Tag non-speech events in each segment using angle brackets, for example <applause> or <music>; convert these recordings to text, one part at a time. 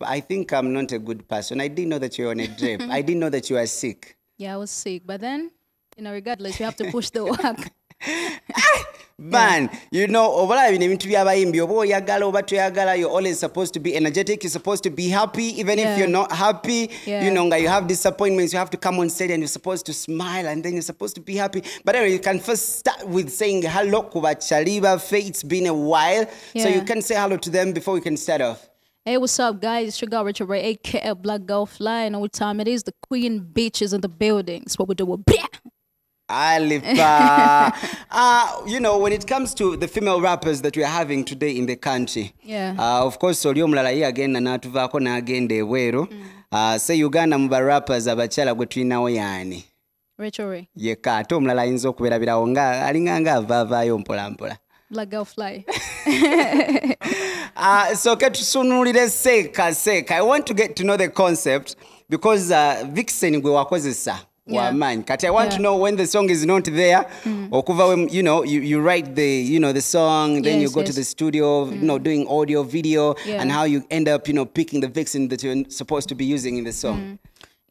I think I'm not a good person. I didn't know that you were on a drip. I didn't know that you were sick. Yeah, I was sick. But then, you know, regardless, you have to push the <laughs> work. Ah, man you know obalaba bino ebintu byabayimbi oba oyagala oba toyagala you're always supposed to be energetic you're supposed to be happy even yeah. if you're not happy yeah. you know you have disappointments you have to come on stage and you're supposed to smile and then you're supposed to be happy but anyway you can first start with saying hello ku bakyali baffe it's been a while yeah. so you can say hello to them before we can start off Hey, what's up, guys? It's your girl Richard Ray, aka Black Girl Fly, and what time it is the Queen Bitches in the buildings. what we do with live. <laughs> uh, you know, when it comes to the female rappers that we are having today in the country, yeah. Uh, of course, oli omulala ye agenda n'atuvaako n'agenda ebweru mm. uh, se uganda mu barappers abakyala gwe tulinawo yaani Rachel Ray. yeka ate omulala ayinza okubeerabirawo nga alinga alinganga vava mpolampola black girl fly <laughs> <laughs> uh, so ketusunulire seka seka. i want to get to know the concept because uh, vixen gwe wakozesa yeah. kati i want yeah. to know when the song is not there mm. okuva you know you, you write the you know the song then yes, you go yes. to the studio mm. you know mm. doing audio video yeah. and how you end up you know picking the vixen that you're supposed to be using in the song mm.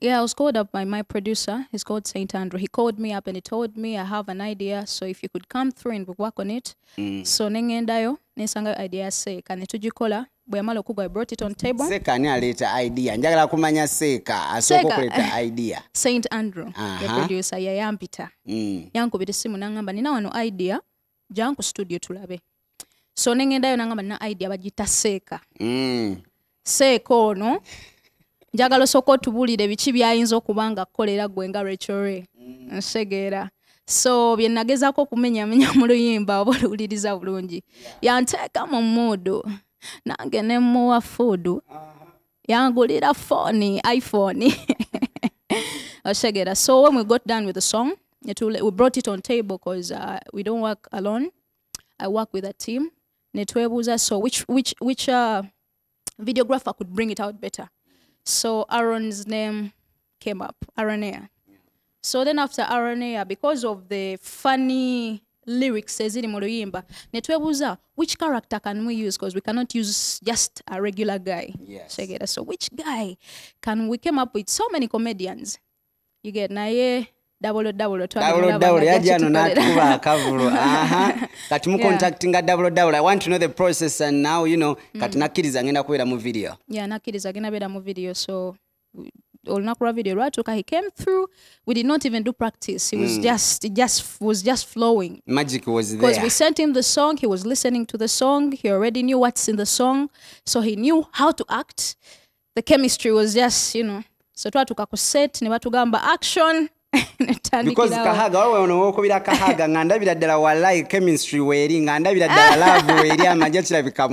Yeah, I was called up by my producer. He's called Saint Andrew. He called me up and he told me I have an idea. So if you could come through and work on it. Mm. So nengendayo nensangayo idea ya seeka ne tugikola bwe yamala okugwa ebrotitonseeka ani aleeta idea njagala kumanya seeka asooka okuleeta eh, idea st andrew yaproducer yayampita mm. yankubira essimu nagamba nina wano idea janku studio tulabe so negendayo nagamba nina idea bagita seeka mm. seeka ono njagala osooka otubuulire biki byayinza okuba nga akukolera gwe nga rechore mm. nsegeera mm. so bye nagezaako okumenyamenya mu luyimba oba oluwuliriza bulungi yanteeka mu muudu nange ne muwa fuudu yangulira foni iphone <laughs> oshegera so when we got done with the song it will, we brought it on table because uh, we don't work alone i work with a team netwebuuza so which, which, which uh, videographer could bring it out better so aaron's name came up aaron air so then after aranea because of the funny lyrics eziri mu luyimba netwebuuza which character can we use because we cannot use just a regular guy yes. Shegeta. so which guy can we came up with so many comedians you get naye yajano nakuba akavulu <laughs> kati mucontactinga double i want to know the process and now you know kati mm. nakkiriza ngenda kubeera mu video yeah nakkiriza genda beera mu video so Olunakuravi Deratuka, he came through. We did not even do practice. He was mm. just, it just was just flowing. Magic was there. Because we sent him the song, he was listening to the song. He already knew what's in the song, so he knew how to act. The chemistry was just, you know. So twatuka kuset ne batugamba action <laughs> because kahaga wawe onowokubira kahaga nga ndabira ddala walai chemistry weeri nga ndabira ddala laavu <laughs> weeri amajja kirabika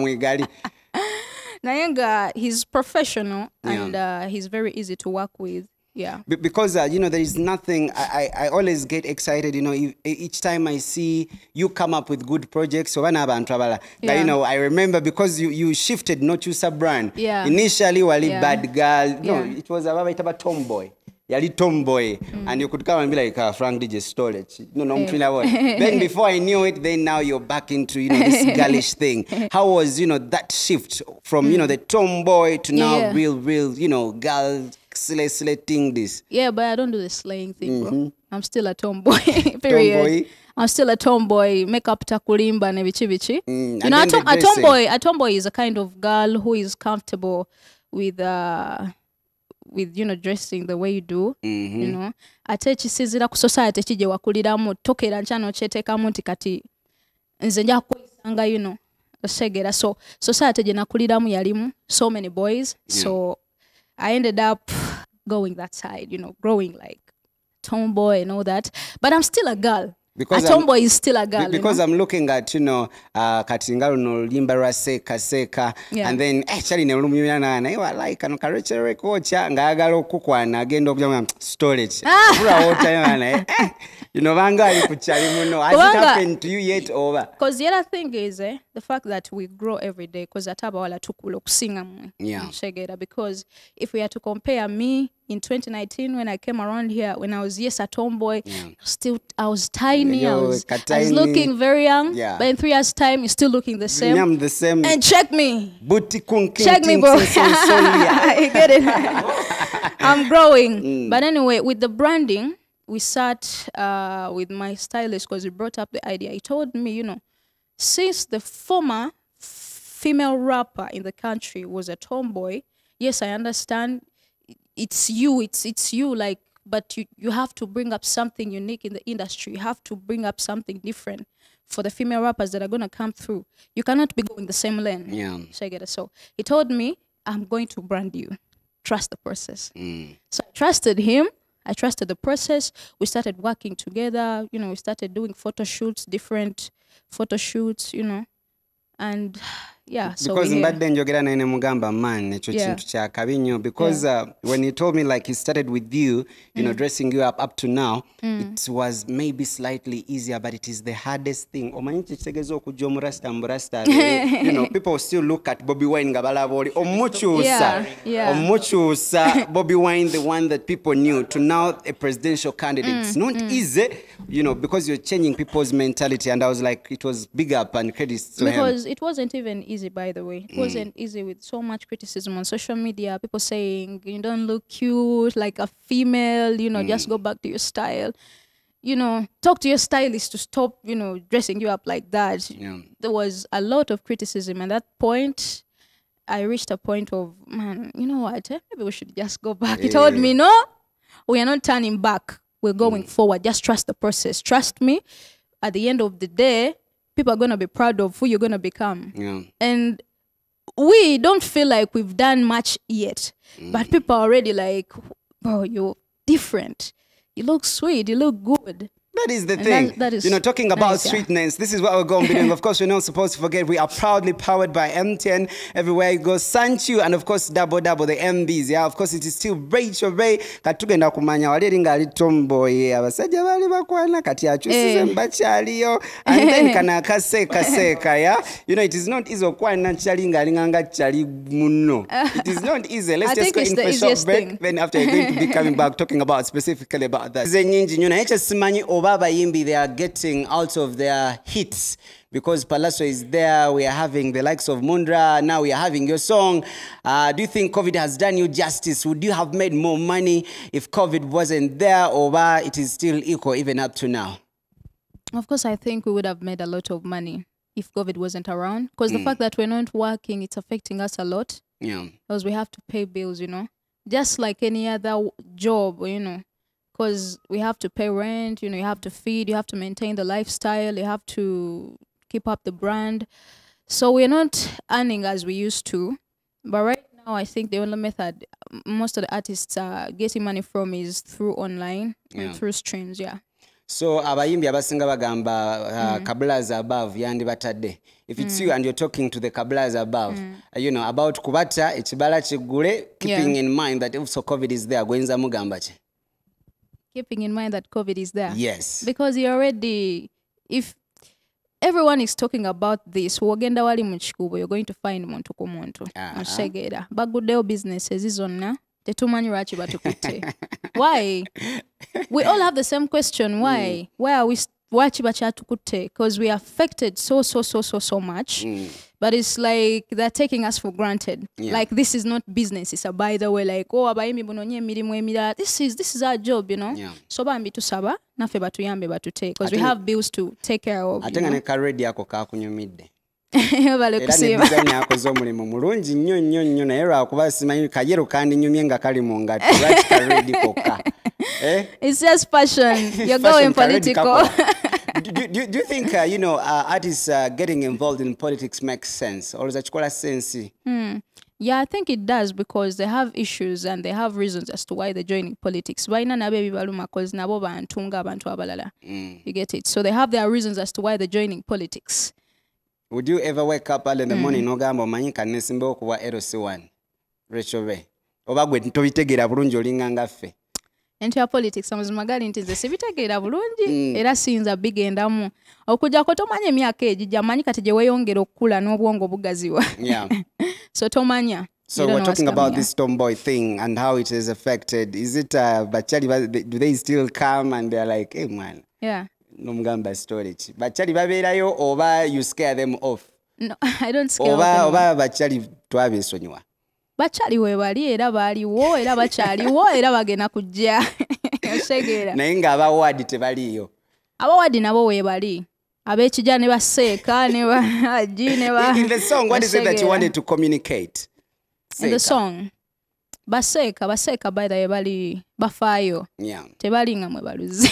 Nayanga, he's professional and yeah. uh, he's very easy to work with. Yeah. because, uh, you know, there is nothing, I, I, I always get excited, you know, each time I see you come up with good projects. So, when I travel, yeah. you know, I remember because you, you shifted, not you sub brand. Yeah. Initially, Wali yeah. Bad Girl. No, yeah. it was uh, about, about Tomboy. yali tomboy mm. and you could come and be like uh, Frank DJ Storage. No, no, hey. <laughs> then before I knew it, then now you're back into you know this <laughs> girlish thing. How was you know that shift from mm. you know mm. the tomboy to now yeah. real, real you know girl slay slay thing this? Yeah, but I don't do the slaying thing, mm -hmm. bro. Mm-hmm. I'm still a tomboy. <laughs> Period. Tomboy. I'm still a tomboy, makeup takulimba ne vichi vichi. Mm, you know, a, tom a tomboy, a tomboy is a kind of girl who is comfortable with. Uh, with you know dressing the way you do mm -hmm. you know ate ekisinzira ku society ekijje wakuliramu tokera nkyano kyeteekamu nti kati nze nja kukweyisanga you know osegeera so society gye nakuliramu yalimu so many boys yeah. so i ended up going that side you know growing like tomboy and all that but i'm still a girl because a tomboy I'm, is still a girl because you know? I'm looking at you know uh, kati no nolimba seka seka yeah. and then eh ne lumya na na iwa eh, like kano karechere kocha ngagala okukwana agenda okujama storage pura ah. <laughs> water yana eh, eh, eh you know banga ali muno has it happened to you yet over because the other thing is eh the fact that we grow every day because ataba wala tukula okusinga mwe yeah. shegera because if we are to compare me in 2019 when I came around here, when I was yes a tomboy, yeah. Mm. still I was tiny, I, was, I, was, looking very young. Yeah. But in three years' time, you're still looking the same. I'm the same. And check me. check me, bro. <laughs> you get it. <laughs> I'm growing. Mm. But anyway, with the branding, we sat uh, with my stylist because he brought up the idea. He told me, you know, since the former female rapper in the country was a tomboy, yes, I understand it's you it's it's you like but you, you have to bring up something unique in the industry you have to bring up something different for the female rappers that are going to come through you cannot be going the same lane yeah so i get it so he told me i'm going to brand you trust the process mm. so i trusted him i trusted the process we started working together you know we started doing photo shoots different photo shoots you know and yeah Because so because mbadde njogera naye ne mugamba man ekyo yeah. kintu kya kabi nnyo because yeah. uh, when he told me like he started with you you mm. know dressing you up up to now mm. it was maybe slightly easier but it is the hardest thing omanyi kyekitegeeza okujja omurasta mburasta <laughs> you know people still look at bobby wine nga balaba oli omukyusa yeah. yeah. omukyusa <laughs> bobby wine the one that people knew to now a presidential candidate mm. it's not mm. easy you know because you're changing people's mentality and i was like it was big up and credits to because him. it wasn't even easy, by the way. It mm. wasn't easy with so much criticism on social media. People saying, you don't look cute, like a female, you know, just mm. go back to your style you know, talk to your stylist to stop, you know, dressing you up like that. Yeah. There was a lot of criticism. At that point, I reached a point of, man, you know what? Maybe we should just go back. Yeah. He told me, no, we are not turning back. We're going mm. forward. Just trust the process. Trust me. At the end of the day, people are going to be proud of who you're going to become. Yeah. And we don't feel like we've done much yet, mm. but people are already like, oh, you're different. You look sweet. You look good. That is the thing. That, that is, you know, talking about nice, sweetness, yeah. this is what we're going to be Of course, we're not supposed to forget we are proudly powered by MTN everywhere it goes. Sanchu and of course double double the MBs. Yeah, of course it is still Rachel Ray. Katugenda kumanya waliringa ali tomboy abasajja bali bakwana kati achusize eh. mbakyaliyo and then <laughs> kana kaseka seka yeah. You know, it is not easy okwana kyalinga alinganga kyali muno. It is not easy. Let's just go in for short break. Thing. Then after you're going to be coming back talking about specifically about that. Zenyinji nyuna eche simanyi Obaba Yimbi, they are getting out of their hits because Palazzo is there. We are having the likes of Mundra. Now we are having your song. Uh, do you think COVID has done you justice? Would you have made more money if COVID wasn't there or it is still equal even up to now? Of course, I think we would have made a lot of money if COVID wasn't around because mm. the fact that we're not working, it's affecting us a lot. Yeah. Because we have to pay bills, you know. Just like any other job, you know, because we have to pay rent you know you have to feed you have to maintain the lifestyle you have to keep up the brand so we're not earning as we used to but right now i think the only method most of the artists are getting money from is through online yeah. and through streams yeah so abayimbi abasinga bagamba uh, mm. above kablas above if it's mm. you and you're talking to the kablas above mm. Uh, you know about kubata ekibala kiggule keeping yeah. in mind that also oh, covid is there goyinza mugamba ki keeping in mind that COVID is there. Yes. Because you already, if everyone is talking about this wogenda wali mu kikubo you're going to find muntu ku muntu mutegeera uh -huh. baguddeyo businesses zonna tetumanyi lwaki batukutte why we all have the same question why mm. why are we lwaki bakyatukutte because we are affected so so so so so much mm. but it's like they're taking us for granted yeah. like this is not business it's a by the way like oh abayimbi bunonye emirimu emirala this is this is our job you know yeah. so bambi tusaba naffe batuyambe batute because we have bills to take care of atenga nga <laughs> ne karedi ako kakunyumidde balekusiimakoze omulimu nyo nyo nnyo nnyo naye lwakuba simanyi kajero kandinyumye nga kali mu ngati right karedi kokka <laughs> Eh? It's just passion. <laughs> You're going political. do, do, do you think, uh, you know, uh, artists uh, getting involved in politics makes sense? Or is that a sense? Mm. Yeah, I think it does because they have issues and they have reasons as to why they're joining politics. Hmm. You get it? So they have their reasons as to why they're joining politics. Would you ever wake up early in the mm. morning nogamba omanyi kanesimba okuba LC1? Rachel Bay. Oba gwe tobitegera bulungi olinganga ffe. entya politics amazima gali nti nze sibitegeera bulungi mm. era siyinza bigendamu okujjako tomanya emyaka egijja manyi kati gye weeyongera okukula n'obwongo bugaziwa <laughs> so tomanya So we're talking about here. this tomboy thing and how it has affected. Is it uh, Bachari Do they still come and they're like, "Hey man, yeah, nomugamba storage." Bachali baberayo oba you scare them off. No, <laughs> I don't scare over, them. off. Oba Bachari bachali twabesonyiwa. bakyali we bali era baaliwo era bakyaliwo <laughs> era bagenda kujja <laughs> osegera naye nga abawaadi tebaliyo abawaadi nabo webali abekijja ne baseeka ne baji <laughs> nebasong baseeka baseeka bayta webali bafaayo tebali nga mwe baluzi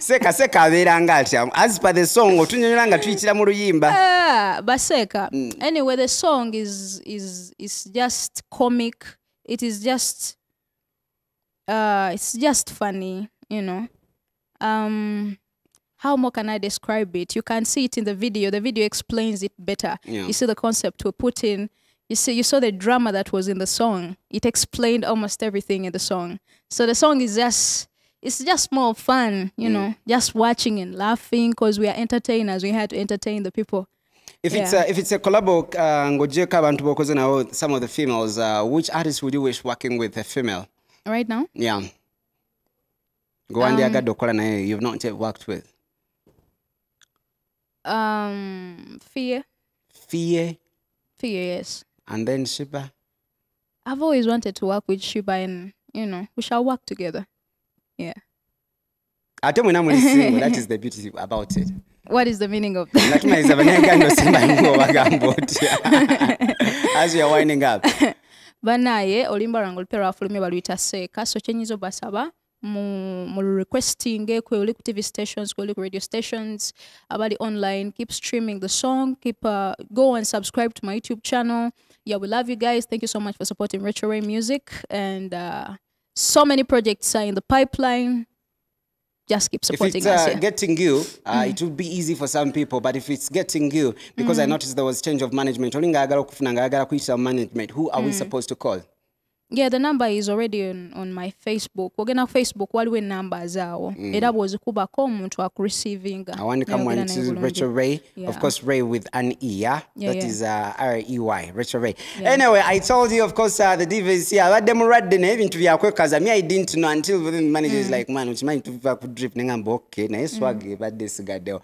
seka sekabeeranga atya as per the song otunyonyola nga tuyikira mu luyimba ah, baseka anyway the song is, is, is just comic it is just uh, it's just funny you know um, how more can I describe it? You can see it in the video. The video explains it better. Yeah. You see the concept we put in. You see, you saw the drama that was in the song. It explained almost everything in the song. So the song is just it's just more fun, you mm. know, just watching and laughing because we are entertainers. We had to entertain the people. If yeah. it's a, if it's a collabo, uh, ngoje kabantu bokoze now some of the females. Uh, which artist would you wish working with a female? Right now. Yeah. Go and um, dokola na you've not yet worked with. Um, fear. Fear. Fear, yes. And then Shiba. I've always wanted to work with Shiba, and you know, we shall work together yeah ah, ate is <laughs> the beauty about it what is the meaning of that <laughs> <laughs> as winding up banaye olimba lwange olupya lwafulumye balwita seeka so kyenyiza obasaba mu kweli ku tv stations kweli ku radio stations abali online keep streaming the song keep uh, go and subscribe to my youtube channel yeah we love you guys thank you so much for supporting retro ray music and uh, So many projects are in the pipeline. Just keep supporting if it's, us. Yeah. Uh, getting you, uh, hmm. it would be easy for some people, but if it's getting you, because I hmm. noticed there was change of management, who are we hmm. supposed to call? yeah the number is already on, on my facebook wogenda ku facebook waliwo enamba zaawo mm. era bw'ozikubako omuntu akuresivinga rachel ray yeah. of course ray with an e yeah, yeah that yeah. is uh, r-e-y rachel ray yeah. anyway i told you of course uh, the divs abadde mulwadde naye ebintu byakwekaza me i didn't know until the manager is mm. like man drip okay naye swag ebadde esigaddewo